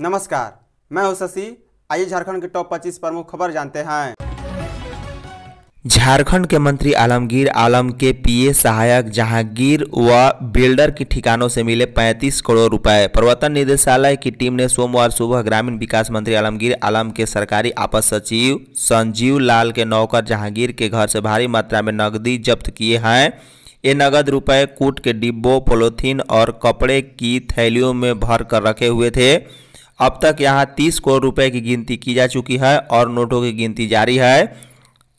नमस्कार मैं हूं शशि आइए झारखंड के टॉप 25 प्रमुख खबर जानते हैं झारखंड के मंत्री आलमगीर आलम के पीए सहायक जहांगीर व बिल्डर के ठिकानों से मिले 35 करोड़ रुपए प्रवर्तन निदेशालय की टीम ने सोमवार सुबह ग्रामीण विकास मंत्री आलमगीर आलम के सरकारी आपस सचिव संजीव लाल के नौकर जहांगीर के घर से भारी मात्रा में नकदी जब्त किए हैं ये नगद रुपए कूट के डिब्बों पोलोथीन और कपड़े की थैलियों में भर कर रखे हुए थे अब तक यहाँ तीस करोड़ रुपए की गिनती की जा चुकी है और नोटों की गिनती जारी है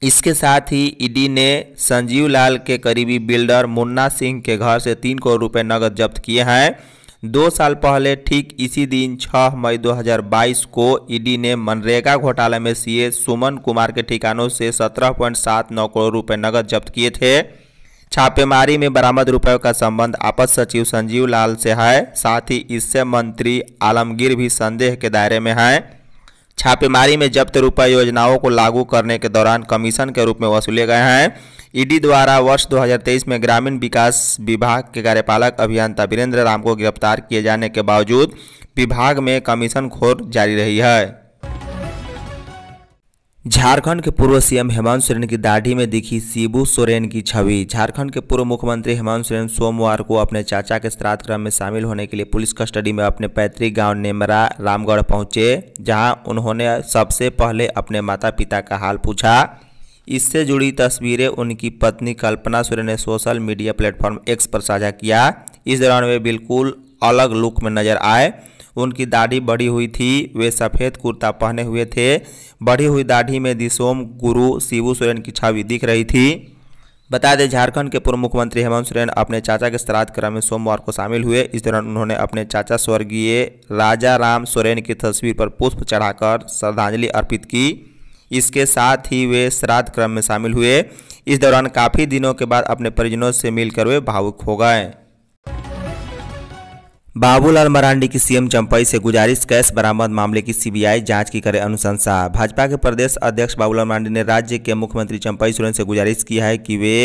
इसके साथ ही ईडी ने संजीव लाल के करीबी बिल्डर मुन्ना सिंह के घर से तीन करोड़ रुपए नगद जब्त किए हैं दो साल पहले ठीक इसी दिन 6 मई 2022 को ईडी ने मनरेगा घोटाले में सीए सुमन कुमार के ठिकानों से 17.79 करोड़ रुपए नकद जब्त किए थे छापेमारी में बरामद रुपयों का संबंध आपद सचिव संजीव लाल से है साथ ही इससे मंत्री आलमगीर भी संदेह के दायरे में हैं छापेमारी में जब्त रुपये योजनाओं को लागू करने के दौरान कमीशन के रूप में वसूले गए हैं ईडी द्वारा वर्ष 2023 में ग्रामीण विकास विभाग के कार्यपालक अभियंता वीरेंद्र राम को गिरफ्तार किए जाने के बावजूद विभाग में कमीशन खोर जारी रही है झारखंड के पूर्व सीएम हेमंत सोरेन की दाढ़ी में दिखी शिबू सोरेन की छवि झारखंड के पूर्व मुख्यमंत्री हेमंत सोरेन सोमवार को अपने चाचा के श्राद्ध क्रम में शामिल होने के लिए पुलिस कस्टडी में अपने पैतृक गांव नेमरा रामगढ़ पहुंचे जहां उन्होंने सबसे पहले अपने माता पिता का हाल पूछा इससे जुड़ी तस्वीरें उनकी पत्नी कल्पना सोरेन ने सोशल मीडिया प्लेटफॉर्म एक्स पर साझा किया इस दौरान वे बिल्कुल अलग लुक में नजर आए उनकी दाढ़ी बड़ी हुई थी वे सफ़ेद कुर्ता पहने हुए थे बढ़ी हुई दाढ़ी में दिसोम गुरु शिबू सोरेन की छवि दिख रही थी बता दें झारखंड के पूर्व मुख्यमंत्री हेमंत सोरेन अपने चाचा के श्राद्ध क्रम में सोमवार को शामिल हुए इस दौरान उन्होंने अपने चाचा स्वर्गीय राजा राम सोरेन की तस्वीर पर पुष्प चढ़ाकर श्रद्धांजलि अर्पित की इसके साथ ही वे श्राद्ध क्रम में शामिल हुए इस दौरान काफ़ी दिनों के बाद अपने परिजनों से मिलकर वे भावुक हो गए बाबूलाल मरांडी की सीएम चंपई से गुजारिश कैश बरामद मामले की सीबीआई जांच की करे अनुशंसा भाजपा के प्रदेश अध्यक्ष बाबूलाल मरांडी ने राज्य के मुख्यमंत्री चंपई सोरेन से गुजारिश की है कि वे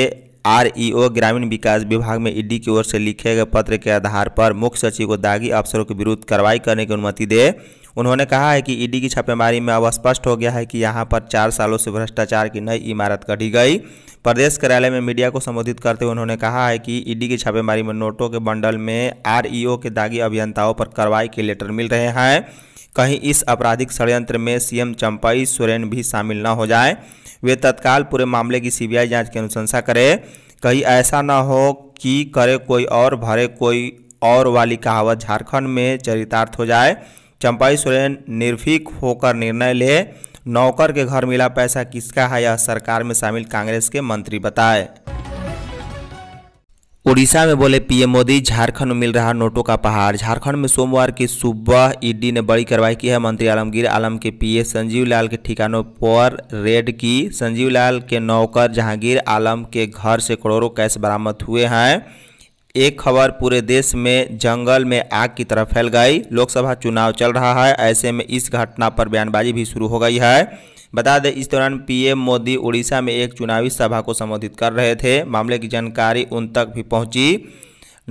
आरईओ ग्रामीण विकास विभाग में ईडी की ओर से लिखे गए पत्र के आधार पर मुख्य सचिव को दागी अफसरों के विरुद्ध कार्रवाई करने की अनुमति दे उन्होंने कहा है कि ईडी की छापेमारी में अब स्पष्ट हो गया है कि यहाँ पर चार सालों से भ्रष्टाचार की नई इमारत गढ़ी गई प्रदेश कार्यालय में मीडिया को संबोधित करते हुए उन्होंने कहा है कि ईडी की छापेमारी में नोटों के बंडल में आरईओ के दागी अभियंताओं पर कार्रवाई के लेटर मिल रहे हैं कहीं इस आपराधिक षडयंत्र में सीएम चंपई सोरेन भी शामिल न हो जाए वे तत्काल पूरे मामले की सीबीआई जांच की अनुशंसा करें कहीं ऐसा न हो कि करे कोई और भरे कोई और वाली कहावत झारखंड में चरितार्थ हो जाए चंपाई सोरेन निर्भीक होकर निर्णय ले नौकर के घर मिला पैसा किसका है यह सरकार में शामिल कांग्रेस के मंत्री बताए उड़ीसा में बोले पीएम मोदी झारखंड में मिल रहा नोटों का पहाड़ झारखंड में सोमवार की सुबह ईडी ने बड़ी कार्रवाई की है मंत्री आलमगीर आलम के पीए संजीव लाल के ठिकानों पर रेड की संजीव लाल के नौकर जहांगीर आलम के घर से करोड़ों कैश बरामद हुए हैं एक खबर पूरे देश में जंगल में आग की तरह फैल गई लोकसभा चुनाव चल रहा है ऐसे में इस घटना पर बयानबाजी भी शुरू हो गई है बता दें इस दौरान पीएम मोदी उड़ीसा में एक चुनावी सभा को संबोधित कर रहे थे मामले की जानकारी उन तक भी पहुंची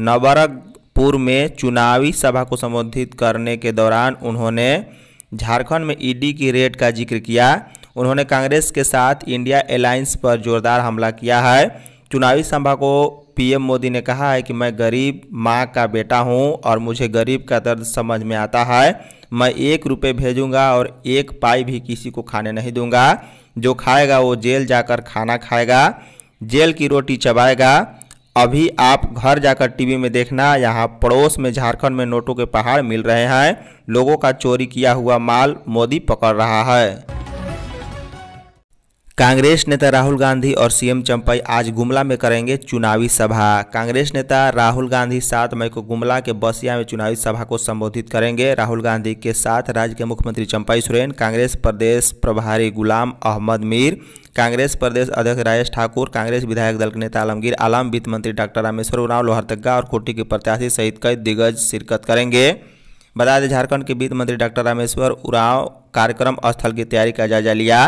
नवरगपुर में चुनावी सभा को संबोधित करने के दौरान उन्होंने झारखंड में ईडी की रेड का जिक्र किया उन्होंने कांग्रेस के साथ इंडिया एलायंस पर जोरदार हमला किया है चुनावी सभा को पीएम मोदी ने कहा है कि मैं गरीब माँ का बेटा हूँ और मुझे गरीब का दर्द समझ में आता है मैं एक रुपये भेजूँगा और एक पाई भी किसी को खाने नहीं दूंगा जो खाएगा वो जेल जाकर खाना खाएगा जेल की रोटी चबाएगा अभी आप घर जाकर टीवी में देखना यहाँ पड़ोस में झारखंड में नोटों के पहाड़ मिल रहे हैं लोगों का चोरी किया हुआ माल मोदी पकड़ रहा है कांग्रेस नेता राहुल गांधी और सीएम चंपई आज गुमला में करेंगे चुनावी सभा कांग्रेस नेता राहुल गांधी सात मई को गुमला के बसिया में चुनावी सभा को संबोधित करेंगे राहुल गांधी के साथ राज्य के मुख्यमंत्री चंपई सोरेन कांग्रेस प्रदेश प्रभारी गुलाम अहमद मीर कांग्रेस प्रदेश अध्यक्ष राजेश ठाकुर कांग्रेस विधायक दल के नेता आलमगीर आलम वित्त मंत्री डॉक्टर रामेश्वर उराव लोहरतग्गा और खोटी के प्रत्याशी सहित कई दिग्गज शिरकत करेंगे बता दें झारखंड के वित्त मंत्री डॉक्टर रामेश्वर उराव कार्यक्रम स्थल की तैयारी का जायजा लिया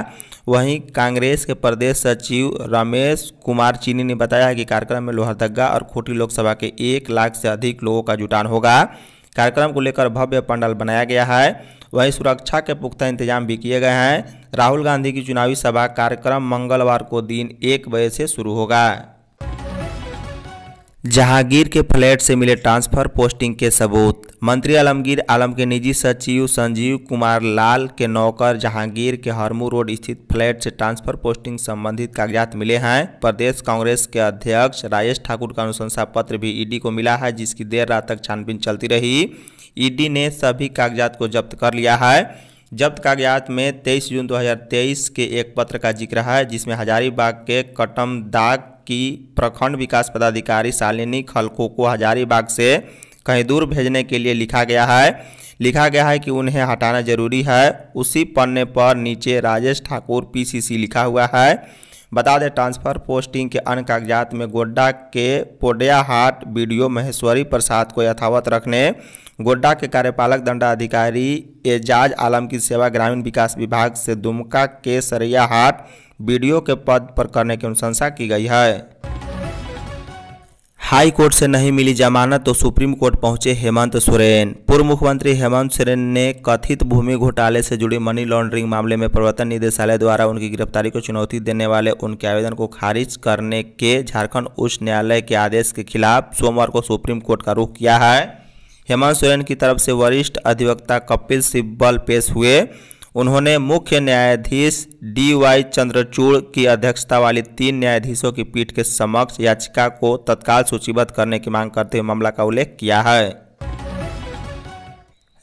वहीं कांग्रेस के प्रदेश सचिव रमेश कुमार चीनी ने बताया कि कार्यक्रम में लोहरदगा और खोटी लोकसभा के एक लाख से अधिक लोगों का जुटान होगा कार्यक्रम को लेकर भव्य पंडाल बनाया गया है वहीं सुरक्षा के पुख्ता इंतजाम भी किए गए हैं राहुल गांधी की चुनावी सभा कार्यक्रम मंगलवार को दिन एक बजे से शुरू होगा जहांगीर के फ्लैट से मिले ट्रांसफर पोस्टिंग के सबूत मंत्री आलमगीर आलम के निजी सचिव संजीव कुमार लाल के नौकर जहांगीर के हरमू रोड स्थित फ्लैट से ट्रांसफर पोस्टिंग संबंधित कागजात मिले हैं प्रदेश कांग्रेस के अध्यक्ष राजेश ठाकुर का अनुशंसा पत्र भी ईडी को मिला है जिसकी देर रात तक छानबीन चलती रही ईडी ने सभी कागजात को जब्त कर लिया है जब्त कागजात में 23 जून 2023 के एक पत्र का जिक्र है जिसमें हजारीबाग के कटमदाग की प्रखंड विकास पदाधिकारी शालिनी खलको को हजारीबाग से कहीं दूर भेजने के लिए लिखा गया है लिखा गया है कि उन्हें हटाना जरूरी है उसी पन्ने पर नीचे राजेश ठाकुर पीसीसी लिखा हुआ है बता दें ट्रांसफ़र पोस्टिंग के अन्य कागजात में गोड्डा के पोडियाहाट ओ महेश्वरी प्रसाद को यथावत रखने गोड्डा के कार्यपालक दंडाधिकारी एजाज आलम की सेवा ग्रामीण विकास विभाग से दुमका के सरैया हाट बीडीओ के पद पर करने की अनुशंसा की गई है हाई कोर्ट से नहीं मिली जमानत तो सुप्रीम कोर्ट पहुंचे हेमंत सोरेन पूर्व मुख्यमंत्री हेमंत सोरेन ने कथित भूमि घोटाले से जुड़ी मनी लॉन्ड्रिंग मामले में प्रवर्तन निदेशालय द्वारा उनकी गिरफ्तारी को चुनौती देने वाले उनके आवेदन को खारिज करने के झारखंड उच्च न्यायालय के आदेश के खिलाफ सोमवार को सुप्रीम कोर्ट का रुख किया है हेमंत सोरेन की तरफ से वरिष्ठ अधिवक्ता कपिल सिब्बल पेश हुए उन्होंने मुख्य न्यायाधीश डी वाई चंद्रचूड़ की अध्यक्षता वाली तीन न्यायाधीशों की पीठ के समक्ष याचिका को तत्काल सूचीबद्ध करने की मांग करते हुए मामला का उल्लेख किया है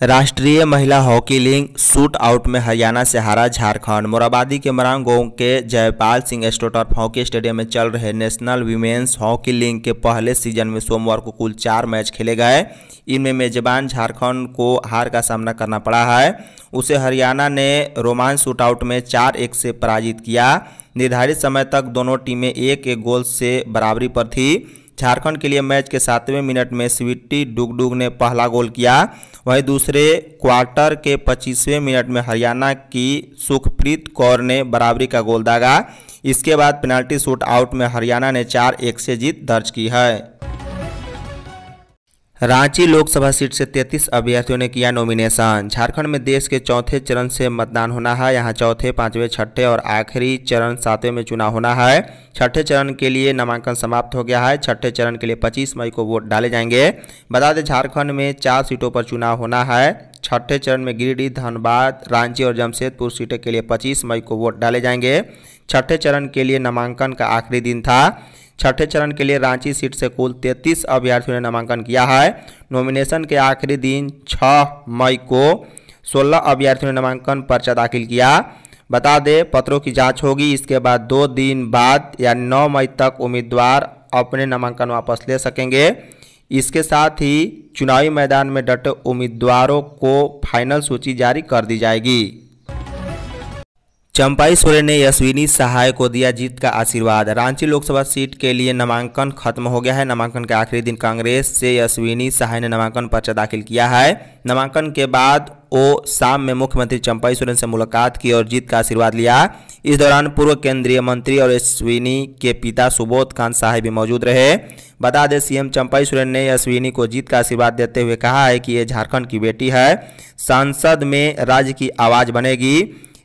राष्ट्रीय महिला हॉकी लीग शूट आउट में हरियाणा से हारा झारखंड मोराबादी के मरांग के Jaipal Singh astroturf hockey stadium में चल रहे नेशनल वीमेंस हॉकी लीग के पहले सीजन में सोमवार को कुल चार मैच खेले गए इनमें मेजबान झारखंड को हार का सामना करना पड़ा है उसे हरियाणा ने रोमांस शूटआउट में चार एक से पराजित किया निर्धारित समय तक दोनों टीमें एक एक गोल से बराबरी पर थी झारखंड के लिए मैच के सातवें मिनट में स्वीटी डुगडुग ने पहला गोल किया वहीं दूसरे क्वार्टर के 25वें मिनट में हरियाणा की सुखप्रीत कौर ने बराबरी का गोल दागा इसके बाद पेनाल्टी शूट आउट में हरियाणा ने चार एक से जीत दर्ज की है रांची लोकसभा सीट से 33 अभ्यर्थियों ने किया नॉमिनेशन झारखंड में देश के चौथे चरण से मतदान होना है यहां चौथे पांचवें छठे और आखिरी चरण सातवें में चुनाव होना है छठे चरण के लिए नामांकन समाप्त हो गया है छठे चरण के लिए 25 मई को वोट डाले जाएंगे बता दें झारखंड में चार सीटों पर चुनाव होना है छठे चरण में गिरिडीह धनबाद रांची और जमशेदपुर सीटों के लिए पच्चीस मई को वोट डाले जाएंगे छठे चरण के लिए नामांकन का आखिरी दिन था छठे चरण के लिए रांची सीट से कुल तैंतीस अभ्यर्थियों ने नामांकन किया है नॉमिनेशन के आखिरी दिन छः मई को सोलह अभ्यर्थियों ने नामांकन पर्चा दाखिल किया बता दें पत्रों की जांच होगी इसके बाद दो दिन बाद या नौ मई तक उम्मीदवार अपने नामांकन वापस ले सकेंगे इसके साथ ही चुनावी मैदान में डटे उम्मीदवारों को फाइनल सूची जारी कर दी जाएगी चंपाई सोरेन ने यशविनी सहाय को दिया जीत का आशीर्वाद रांची लोकसभा सीट के लिए नामांकन खत्म हो गया है नामांकन के आखिरी दिन कांग्रेस से यशविनी सहाय ने नामांकन पर्चा दाखिल किया है नामांकन के बाद वो शाम में मुख्यमंत्री चंपाई सोरेन से मुलाकात की और जीत का आशीर्वाद लिया इस दौरान पूर्व केंद्रीय मंत्री और यशविनी के पिता सुबोध खान सहाय भी मौजूद रहे बता दें सीएम चंपाई सोरेन ने यशविनी को जीत का आशीर्वाद देते हुए कहा है कि ये झारखंड की बेटी है सांसद में राज्य की आवाज़ बनेगी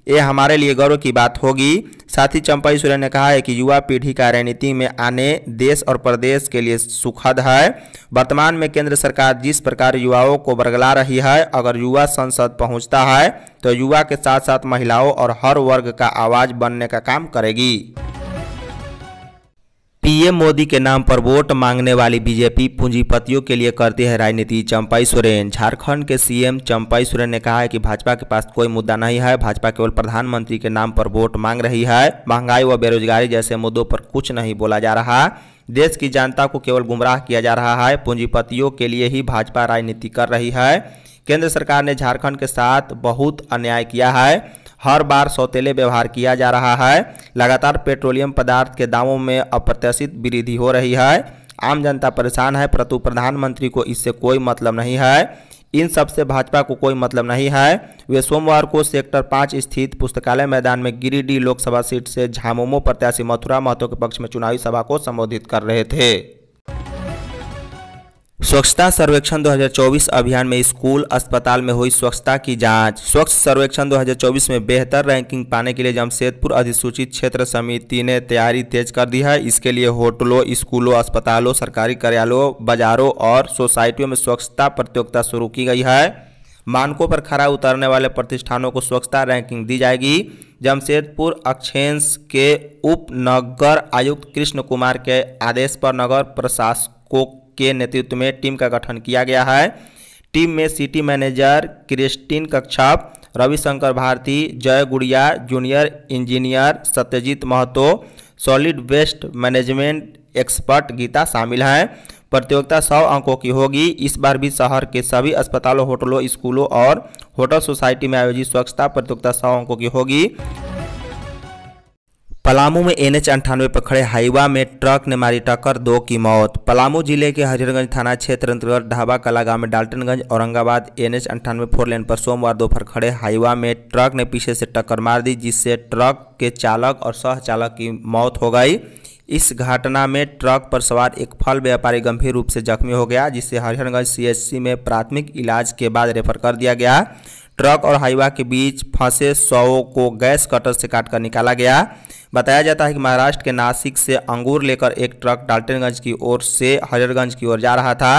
ये हमारे लिए गौरव की बात होगी साथ ही चंपाई सूर्य ने कहा है कि युवा पीढ़ी का रणनीति में आने देश और प्रदेश के लिए सुखद है वर्तमान में केंद्र सरकार जिस प्रकार युवाओं को बरगला रही है अगर युवा संसद पहुंचता है तो युवा के साथ साथ महिलाओं और हर वर्ग का आवाज बनने का काम करेगी पीएम मोदी के नाम पर वोट मांगने वाली बीजेपी पूंजीपतियों के लिए करती है राजनीति चंपाई सोरेन झारखंड के सीएम चंपाई सोरेन ने कहा है कि भाजपा के पास कोई मुद्दा नहीं है भाजपा केवल प्रधानमंत्री के नाम पर वोट मांग रही है महंगाई व बेरोजगारी जैसे मुद्दों पर कुछ नहीं बोला जा रहा देश की जनता को केवल गुमराह किया जा रहा है पूंजीपतियों के लिए ही भाजपा राजनीति कर रही है केंद्र सरकार ने झारखंड के साथ बहुत अन्याय किया है हर बार सौतेले व्यवहार किया जा रहा है लगातार पेट्रोलियम पदार्थ के दामों में अप्रत्याशित वृद्धि हो रही है आम जनता परेशान है परंतु प्रधानमंत्री को इससे कोई मतलब नहीं है इन सब से भाजपा को कोई मतलब नहीं है वे सोमवार को सेक्टर पाँच स्थित पुस्तकालय मैदान में गिरिडीह लोकसभा सीट से झामुमो प्रत्याशी मथुरा महतो के पक्ष में चुनावी सभा को संबोधित कर रहे थे स्वच्छता सर्वेक्षण 2024 अभियान में स्कूल अस्पताल में हुई स्वच्छता की जांच स्वच्छ सर्वेक्षण 2024 में बेहतर रैंकिंग पाने के लिए जमशेदपुर अधिसूचित क्षेत्र समिति ने तैयारी तेज कर दी है इसके लिए होटलों स्कूलों अस्पतालों सरकारी कार्यालयों बाजारों और सोसाइटियों में स्वच्छता प्रतियोगिता शुरू की गई है मानकों पर खरा उतरने वाले प्रतिष्ठानों को स्वच्छता रैंकिंग दी जाएगी जमशेदपुर अक्षेंस के उप नगर आयुक्त कृष्ण कुमार के आदेश पर नगर प्रशासकों के नेतृत्व में टीम का गठन किया गया है टीम में city manager Christine Kachhap Ravishankar Bharti Jai Gudiya junior engineer Satyajit Mahato solid waste management expert Geeta शामिल हैं प्रतियोगिता सौ अंकों की होगी इस बार भी शहर के सभी अस्पतालों होटलों स्कूलों और होटल सोसाइटी में आयोजित स्वच्छता प्रतियोगिता सौ अंकों की होगी पलामू में एन एच अंठानवे पर खड़े हाईवा में ट्रक ने मारी टक्कर दो की मौत पलामू जिले के हजरगंज थाना क्षेत्र अंतर्गत ढाबा कला गांव में डाल्टनगंज औरंगाबाद एन एच अंठानवे फोर लेन पर सोमवार दोपहर खड़े हाईवा में ट्रक ने पीछे से टक्कर मार दी जिससे ट्रक के चालक और सह चालक की मौत हो गई इस घटना में ट्रक पर सवार एक फल व्यापारी गंभीर रूप से जख्मी हो गया जिसे हरिहरगंज सी में प्राथमिक इलाज के बाद रेफर कर दिया गया ट्रक और हाईवा के बीच फंसे सौ को गैस कटर से काटकर निकाला गया बताया जाता है कि महाराष्ट्र के नासिक से अंगूर लेकर एक ट्रक डाल्टनगंज की ओर से हजरगंज की ओर जा रहा था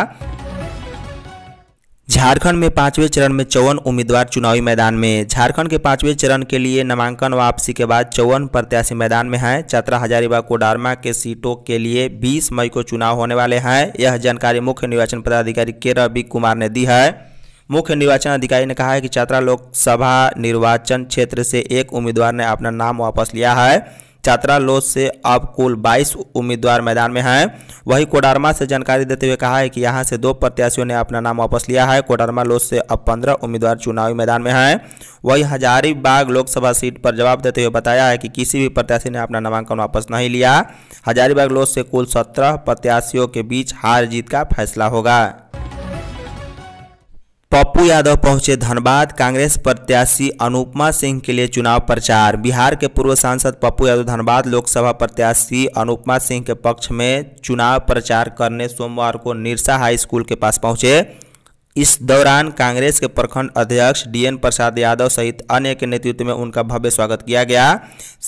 झारखंड में पांचवें चरण में चौवन उम्मीदवार चुनावी मैदान में झारखंड के पांचवें चरण के लिए नामांकन वापसी के बाद चौवन प्रत्याशी मैदान में हैं चतरा हजारीबाग कोडारमा के सीटों के लिए 20 मई को चुनाव होने वाले हैं यह जानकारी मुख्य निर्वाचन पदाधिकारी के रवि कुमार ने दी है मुख्य निर्वाचन अधिकारी ने कहा है कि चात्रा लोकसभा निर्वाचन क्षेत्र से एक उम्मीदवार ने अपना नाम वापस लिया है चात्रा लोस से अब कुल 22 उम्मीदवार मैदान में हैं वहीं कोडारमा से जानकारी देते हुए कहा है कि यहां से दो प्रत्याशियों ने अपना नाम वापस लिया है कोडारमा लोस से अब 15 उम्मीदवार चुनावी मैदान में हैं वही हजारीबाग लोकसभा सीट पर जवाब देते हुए बताया है कि किसी भी प्रत्याशी ने अपना नामांकन वापस नहीं लिया हजारीबाग लोस से कुल सत्रह प्रत्याशियों के बीच हार जीत का फैसला होगा पप्पू यादव पहुंचे धनबाद कांग्रेस प्रत्याशी अनुपमा सिंह के लिए चुनाव प्रचार बिहार के पूर्व सांसद पप्पू यादव धनबाद लोकसभा प्रत्याशी अनुपमा सिंह के पक्ष में चुनाव प्रचार करने सोमवार को निरसा हाई स्कूल के पास पहुंचे इस दौरान कांग्रेस के प्रखंड अध्यक्ष डीएन प्रसाद यादव सहित अन्य के नेतृत्व में उनका भव्य स्वागत किया गया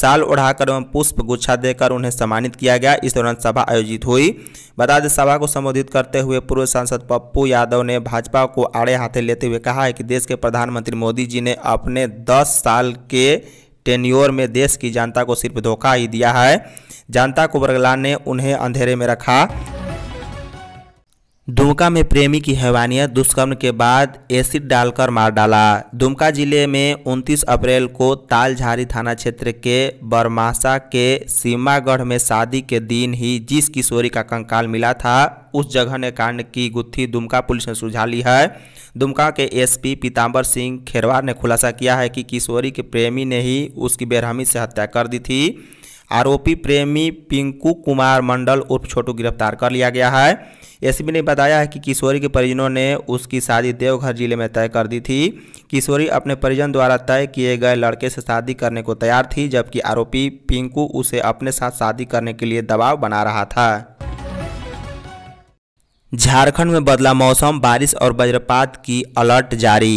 साल ओढ़ाकर एवं पुष्प गुच्छा देकर उन्हें सम्मानित किया गया इस दौरान सभा आयोजित हुई बता दें सभा को संबोधित करते हुए पूर्व सांसद पप्पू यादव ने भाजपा को आड़े हाथे लेते हुए कहा है कि देश के प्रधानमंत्री मोदी जी ने अपने दस साल के टेन्योर में देश की जनता को सिर्फ धोखा ही दिया है जनता को बरगलाने उन्हें अंधेरे में रखा दुमका में प्रेमी की हैवानियत दुष्कर्म के बाद एसिड डालकर मार डाला दुमका जिले में 29 अप्रैल को तालझारी थाना क्षेत्र के बरमासा के सीमागढ़ में शादी के दिन ही जिस किशोरी का कंकाल मिला था उस जगह ने कांड की गुत्थी दुमका पुलिस ने सुलझा ली है दुमका के एसपी पीताम्बर सिंह खेरवार ने खुलासा किया है कि किशोरी के प्रेमी ने ही उसकी बेरहमी से हत्या कर दी थी आरोपी प्रेमी पिंकू कुमार मंडल उर्फ छोटू गिरफ्तार कर लिया गया है एसबी ने बताया है कि किशोरी के परिजनों ने उसकी शादी देवघर जिले में तय कर दी थी किशोरी अपने परिजन द्वारा तय किए गए लड़के से शादी करने को तैयार थी जबकि आरोपी पिंकू उसे अपने साथ शादी करने के लिए दबाव बना रहा था झारखंड में बदला मौसम बारिश और वज्रपात की अलर्ट जारी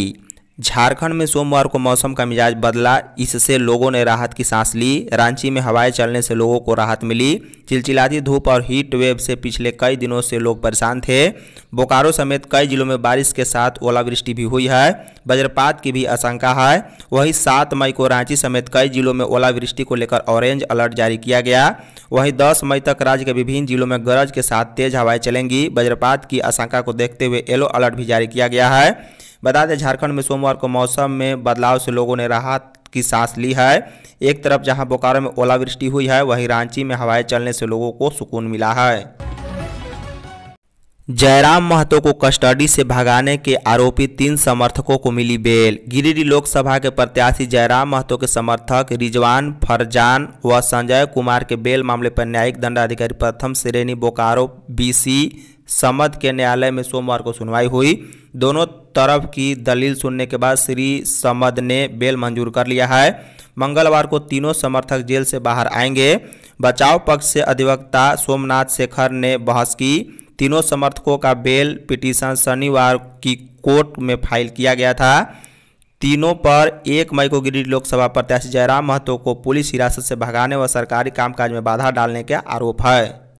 झारखंड में सोमवार को मौसम का मिजाज बदला इससे लोगों ने राहत की सांस ली रांची में हवाएं चलने से लोगों को राहत मिली चिलचिलाती धूप और हीट वेव से पिछले कई दिनों से लोग परेशान थे बोकारो समेत कई जिलों में बारिश के साथ ओलावृष्टि भी हुई है वज्रपात की भी आशंका है वहीं सात मई को रांची समेत कई जिलों में ओलावृष्टि को लेकर ऑरेंज अलर्ट जारी किया गया वहीं दस मई तक राज्य के विभिन्न जिलों में गरज के साथ तेज हवाएं चलेंगी वज्रपात की आशंका को देखते हुए येलो अलर्ट भी जारी किया गया है बता दें झारखंड में सोमवार को मौसम में बदलाव से लोगों ने राहत की सांस ली है एक तरफ जहां बोकारो में ओलावृष्टि हुई है वहीं रांची में हवाएं चलने से लोगों को सुकून मिला है जयराम महतो को कस्टडी से भगाने के आरोपी तीन समर्थकों को मिली बेल गिरिडीह लोकसभा के प्रत्याशी जयराम महतो के समर्थक रिजवान फरजान व संजय कुमार के बेल मामले पर न्यायिक दंडाधिकारी प्रथम श्रेणी बोकारो बीसी समद के न्यायालय में सोमवार को सुनवाई हुई दोनों तरफ की दलील सुनने के बाद श्री समद ने बेल मंजूर कर लिया है मंगलवार को तीनों समर्थक जेल से बाहर आएंगे बचाव पक्ष से अधिवक्ता सोमनाथ शेखर ने बहस की तीनों समर्थकों का बेल पिटीशन शनिवार की कोर्ट में फाइल किया गया था तीनों पर एक मई को गिरिडीह लोकसभा प्रत्याशी जयराम महतो को पुलिस हिरासत से भगाने व सरकारी कामकाज में बाधा डालने के आरोप है